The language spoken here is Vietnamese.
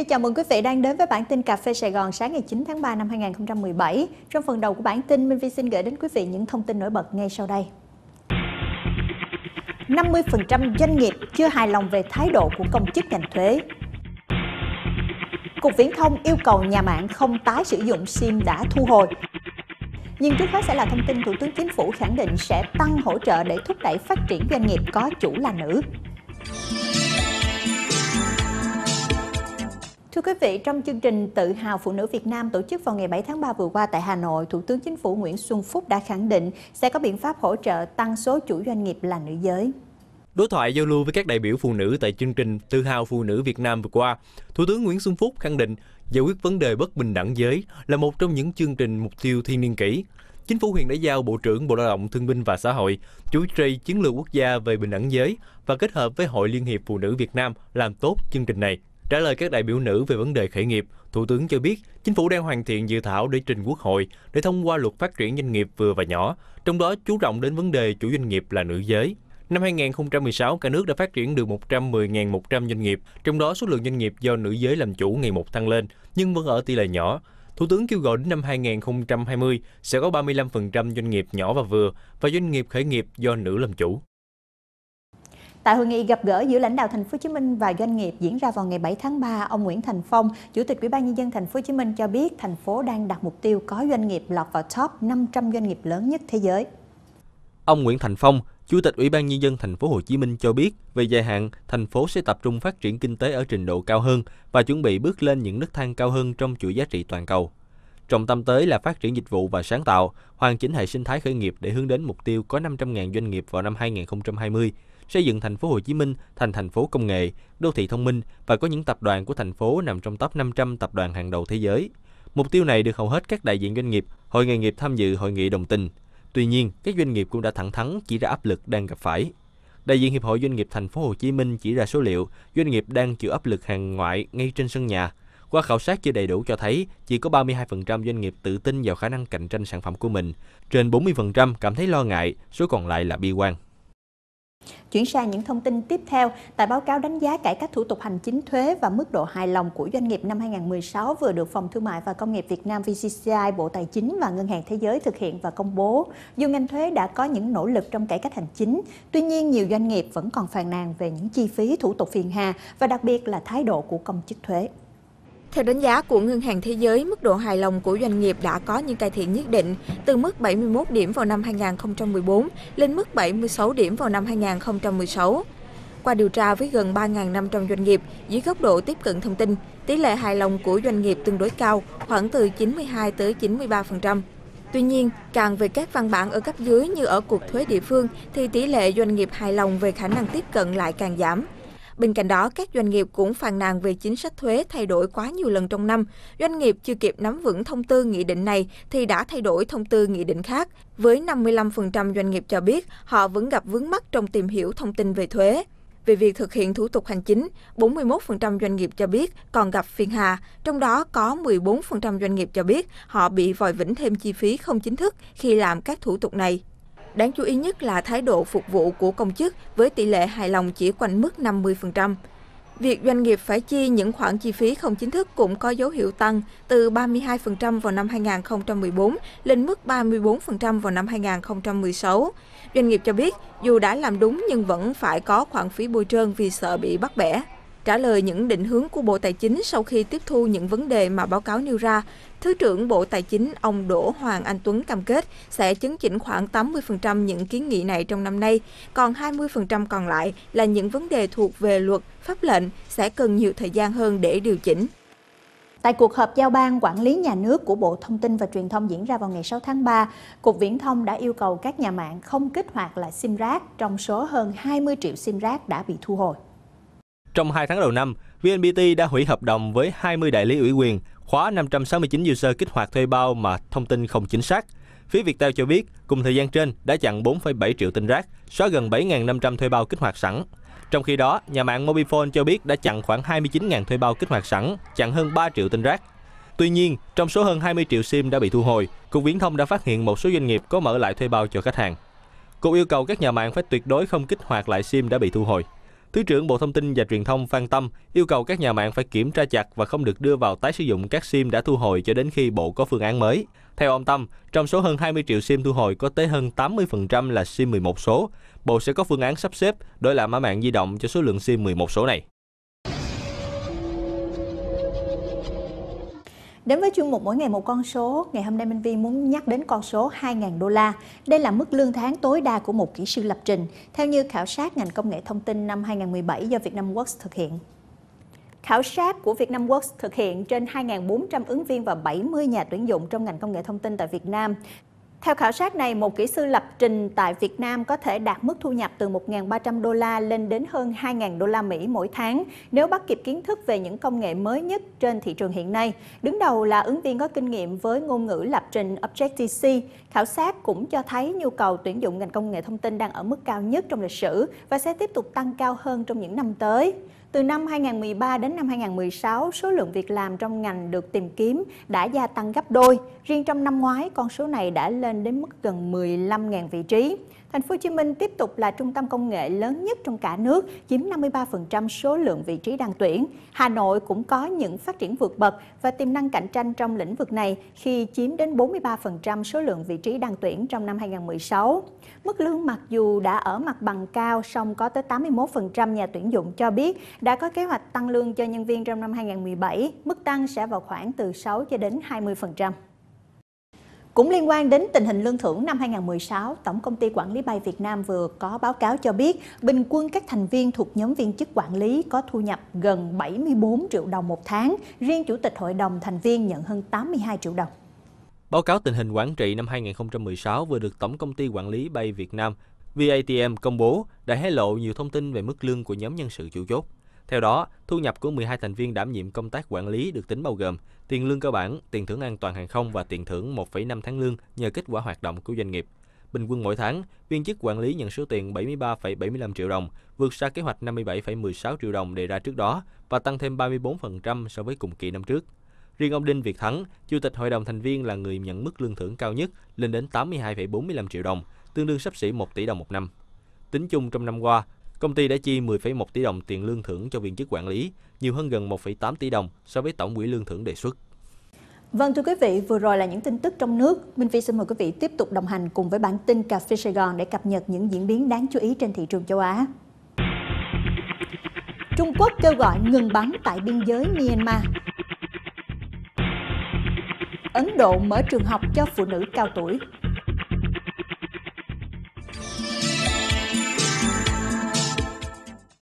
Vy chào mừng quý vị đang đến với bản tin Cà phê Sài Gòn sáng ngày 9 tháng 3 năm 2017. Trong phần đầu của bản tin, Minh vi xin gửi đến quý vị những thông tin nổi bật ngay sau đây. 50% doanh nghiệp chưa hài lòng về thái độ của công chức ngành thuế. Cục Viễn thông yêu cầu nhà mạng không tái sử dụng SIM đã thu hồi. Nhưng trước hết sẽ là thông tin Thủ tướng Chính phủ khẳng định sẽ tăng hỗ trợ để thúc đẩy phát triển doanh nghiệp có chủ là nữ. Thưa quý vị, trong chương trình Tự hào Phụ nữ Việt Nam tổ chức vào ngày 7 tháng 3 vừa qua tại Hà Nội, Thủ tướng Chính phủ Nguyễn Xuân Phúc đã khẳng định sẽ có biện pháp hỗ trợ tăng số chủ doanh nghiệp là nữ giới. Đối thoại giao lưu với các đại biểu phụ nữ tại chương trình Tự hào Phụ nữ Việt Nam vừa qua, Thủ tướng Nguyễn Xuân Phúc khẳng định giải quyết vấn đề bất bình đẳng giới là một trong những chương trình mục tiêu thiên niên kỷ. Chính phủ hiện đã giao Bộ trưởng Bộ Lao động Thương binh và Xã hội chủ trì chiến lược quốc gia về bình đẳng giới và kết hợp với Hội Liên hiệp Phụ nữ Việt Nam làm tốt chương trình này. Trả lời các đại biểu nữ về vấn đề khởi nghiệp, Thủ tướng cho biết chính phủ đang hoàn thiện dự thảo để trình Quốc hội để thông qua luật phát triển doanh nghiệp vừa và nhỏ, trong đó chú trọng đến vấn đề chủ doanh nghiệp là nữ giới. Năm 2016, cả nước đã phát triển được 110.100 doanh nghiệp, trong đó số lượng doanh nghiệp do nữ giới làm chủ ngày một tăng lên, nhưng vẫn ở tỷ lệ nhỏ. Thủ tướng kêu gọi đến năm 2020 sẽ có 35% doanh nghiệp nhỏ và vừa và doanh nghiệp khởi nghiệp do nữ làm chủ. Tại hội nghị gặp gỡ giữa lãnh đạo thành phố Hồ Chí Minh và doanh nghiệp diễn ra vào ngày 7 tháng 3, ông Nguyễn Thành Phong, Chủ tịch Ủy ban nhân dân thành phố Hồ Chí Minh cho biết thành phố đang đặt mục tiêu có doanh nghiệp lọt vào top 500 doanh nghiệp lớn nhất thế giới. Ông Nguyễn Thành Phong, Chủ tịch Ủy ban nhân dân thành phố Hồ Chí Minh cho biết, về dài hạn, thành phố sẽ tập trung phát triển kinh tế ở trình độ cao hơn và chuẩn bị bước lên những nấc thang cao hơn trong chuỗi giá trị toàn cầu. Trọng tâm tới là phát triển dịch vụ và sáng tạo, hoàn chỉnh hệ sinh thái khởi nghiệp để hướng đến mục tiêu có 500.000 doanh nghiệp vào năm 2020 xây dựng thành phố Hồ Chí Minh thành thành phố công nghệ, đô thị thông minh và có những tập đoàn của thành phố nằm trong top 500 tập đoàn hàng đầu thế giới. Mục tiêu này được hầu hết các đại diện doanh nghiệp, hội nghề nghiệp tham dự hội nghị đồng tình. Tuy nhiên, các doanh nghiệp cũng đã thẳng thắn chỉ ra áp lực đang gặp phải. Đại diện Hiệp hội Doanh nghiệp Thành phố Hồ Chí Minh chỉ ra số liệu doanh nghiệp đang chịu áp lực hàng ngoại ngay trên sân nhà. Qua khảo sát chưa đầy đủ cho thấy, chỉ có 32% doanh nghiệp tự tin vào khả năng cạnh tranh sản phẩm của mình, trên 40% cảm thấy lo ngại, số còn lại là bi quan. Chuyển sang những thông tin tiếp theo, tại báo cáo đánh giá cải cách thủ tục hành chính thuế và mức độ hài lòng của doanh nghiệp năm 2016 vừa được Phòng Thương mại và Công nghiệp Việt Nam VCCI, Bộ Tài chính và Ngân hàng Thế giới thực hiện và công bố, dù ngành thuế đã có những nỗ lực trong cải cách hành chính, tuy nhiên nhiều doanh nghiệp vẫn còn phàn nàn về những chi phí thủ tục phiền hà và đặc biệt là thái độ của công chức thuế. Theo đánh giá của Ngân hàng Thế giới, mức độ hài lòng của doanh nghiệp đã có những cải thiện nhất định, từ mức 71 điểm vào năm 2014 lên mức 76 điểm vào năm 2016. Qua điều tra với gần 3.500 doanh nghiệp dưới góc độ tiếp cận thông tin, tỷ lệ hài lòng của doanh nghiệp tương đối cao, khoảng từ 92 tới 93%. Tuy nhiên, càng về các văn bản ở cấp dưới như ở cuộc thuế địa phương thì tỷ lệ doanh nghiệp hài lòng về khả năng tiếp cận lại càng giảm, Bên cạnh đó, các doanh nghiệp cũng phàn nàn về chính sách thuế thay đổi quá nhiều lần trong năm. Doanh nghiệp chưa kịp nắm vững thông tư nghị định này thì đã thay đổi thông tư nghị định khác. Với 55% doanh nghiệp cho biết họ vẫn gặp vướng mắc trong tìm hiểu thông tin về thuế. Về việc thực hiện thủ tục hành chính, 41% doanh nghiệp cho biết còn gặp phiền hà, trong đó có 14% doanh nghiệp cho biết họ bị vòi vĩnh thêm chi phí không chính thức khi làm các thủ tục này. Đáng chú ý nhất là thái độ phục vụ của công chức với tỷ lệ hài lòng chỉ quanh mức 50%. Việc doanh nghiệp phải chi những khoản chi phí không chính thức cũng có dấu hiệu tăng từ 32% vào năm 2014 lên mức 34% vào năm 2016. Doanh nghiệp cho biết dù đã làm đúng nhưng vẫn phải có khoản phí bôi trơn vì sợ bị bắt bẻ. Trả lời những định hướng của Bộ Tài chính sau khi tiếp thu những vấn đề mà báo cáo nêu ra, Thứ trưởng Bộ Tài chính ông Đỗ Hoàng Anh Tuấn cam kết sẽ chấn chỉnh khoảng 80% những kiến nghị này trong năm nay, còn 20% còn lại là những vấn đề thuộc về luật, pháp lệnh sẽ cần nhiều thời gian hơn để điều chỉnh. Tại cuộc họp giao ban quản lý nhà nước của Bộ Thông tin và Truyền thông diễn ra vào ngày 6 tháng 3, Cục Viễn thông đã yêu cầu các nhà mạng không kích hoạt lại SIM rác trong số hơn 20 triệu SIM rác đã bị thu hồi. Trong 2 tháng đầu năm, VNPT đã hủy hợp đồng với 20 đại lý ủy quyền, khóa 569 user kích hoạt thuê bao mà thông tin không chính xác. Phía Viettel cho biết, cùng thời gian trên đã chặn 4,7 triệu tin rác, xóa gần 7.500 thuê bao kích hoạt sẵn. Trong khi đó, nhà mạng Mobifone cho biết đã chặn khoảng 29.000 thuê bao kích hoạt sẵn, chặn hơn 3 triệu tin rác. Tuy nhiên, trong số hơn 20 triệu SIM đã bị thu hồi, Cục Viễn thông đã phát hiện một số doanh nghiệp có mở lại thuê bao cho khách hàng. Cục yêu cầu các nhà mạng phải tuyệt đối không kích hoạt lại SIM đã bị thu hồi. Thứ trưởng Bộ Thông tin và Truyền thông Phan Tâm yêu cầu các nhà mạng phải kiểm tra chặt và không được đưa vào tái sử dụng các SIM đã thu hồi cho đến khi Bộ có phương án mới. Theo ông Tâm, trong số hơn 20 triệu SIM thu hồi có tới hơn 80% là SIM 11 số. Bộ sẽ có phương án sắp xếp đổi lại mã mạng di động cho số lượng SIM 11 số này. Đến với chuyên mục mỗi ngày một con số, ngày hôm nay Minh Vi muốn nhắc đến con số 2.000 đô la. Đây là mức lương tháng tối đa của một kỹ sư lập trình, theo như khảo sát ngành công nghệ thông tin năm 2017 do VietnamWorks thực hiện. Khảo sát của VietnamWorks thực hiện trên 2.400 ứng viên và 70 nhà tuyển dụng trong ngành công nghệ thông tin tại Việt Nam. Theo khảo sát này, một kỹ sư lập trình tại Việt Nam có thể đạt mức thu nhập từ 1.300 đô la lên đến hơn 2.000 đô la Mỹ mỗi tháng nếu bắt kịp kiến thức về những công nghệ mới nhất trên thị trường hiện nay. Đứng đầu là ứng viên có kinh nghiệm với ngôn ngữ lập trình Objective-C. Khảo sát cũng cho thấy nhu cầu tuyển dụng ngành công nghệ thông tin đang ở mức cao nhất trong lịch sử và sẽ tiếp tục tăng cao hơn trong những năm tới. Từ năm 2013 đến năm 2016, số lượng việc làm trong ngành được tìm kiếm đã gia tăng gấp đôi. Riêng trong năm ngoái, con số này đã lên đến mức gần 15.000 vị trí. Thành phố Hồ Chí Minh tiếp tục là trung tâm công nghệ lớn nhất trong cả nước, chiếm 53% số lượng vị trí đăng tuyển. Hà Nội cũng có những phát triển vượt bậc và tiềm năng cạnh tranh trong lĩnh vực này khi chiếm đến 43% số lượng vị trí đăng tuyển trong năm 2016. Mức lương mặc dù đã ở mặt bằng cao, song có tới 81% nhà tuyển dụng cho biết đã có kế hoạch tăng lương cho nhân viên trong năm 2017. Mức tăng sẽ vào khoảng từ 6 cho đến 20%. Cũng liên quan đến tình hình lương thưởng năm 2016, Tổng công ty quản lý bay Việt Nam vừa có báo cáo cho biết bình quân các thành viên thuộc nhóm viên chức quản lý có thu nhập gần 74 triệu đồng một tháng, riêng chủ tịch hội đồng thành viên nhận hơn 82 triệu đồng. Báo cáo tình hình quản trị năm 2016 vừa được Tổng công ty quản lý bay Việt Nam VATM công bố đã hé lộ nhiều thông tin về mức lương của nhóm nhân sự chủ chốt. Theo đó, thu nhập của 12 thành viên đảm nhiệm công tác quản lý được tính bao gồm tiền lương cơ bản, tiền thưởng an toàn hàng không và tiền thưởng 1,5 tháng lương nhờ kết quả hoạt động của doanh nghiệp. Bình quân mỗi tháng, viên chức quản lý nhận số tiền 73,75 triệu đồng, vượt xa kế hoạch 57,16 triệu đồng đề ra trước đó và tăng thêm 34% so với cùng kỳ năm trước. Riêng ông Đinh Việt Thắng, Chủ tịch Hội đồng thành viên là người nhận mức lương thưởng cao nhất lên đến 82,45 triệu đồng, tương đương sắp xỉ 1 tỷ đồng một năm. Tính chung trong năm qua, Công ty đã chi 10,1 tỷ đồng tiền lương thưởng cho viên chức quản lý, nhiều hơn gần 1,8 tỷ đồng so với tổng quỹ lương thưởng đề xuất. Vâng thưa quý vị, vừa rồi là những tin tức trong nước. Minh Phi xin mời quý vị tiếp tục đồng hành cùng với bản tin Cà phê Sài Gòn để cập nhật những diễn biến đáng chú ý trên thị trường châu Á. Trung Quốc kêu gọi ngừng bắn tại biên giới Myanmar. Ấn Độ mở trường học cho phụ nữ cao tuổi